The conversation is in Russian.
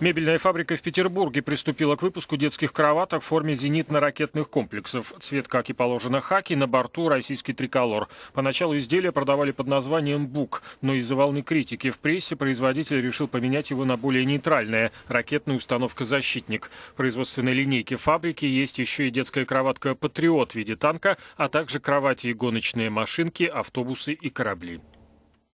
Мебельная фабрика в Петербурге приступила к выпуску детских кроваток в форме зенитно-ракетных комплексов. Цвет, как и положено, хаки, на борту российский триколор. Поначалу изделия продавали под названием «Бук», но из-за волны критики в прессе производитель решил поменять его на более нейтральное – ракетная установка «Защитник». В производственной линейке фабрики есть еще и детская кроватка «Патриот» в виде танка, а также кровати и гоночные машинки, автобусы и корабли.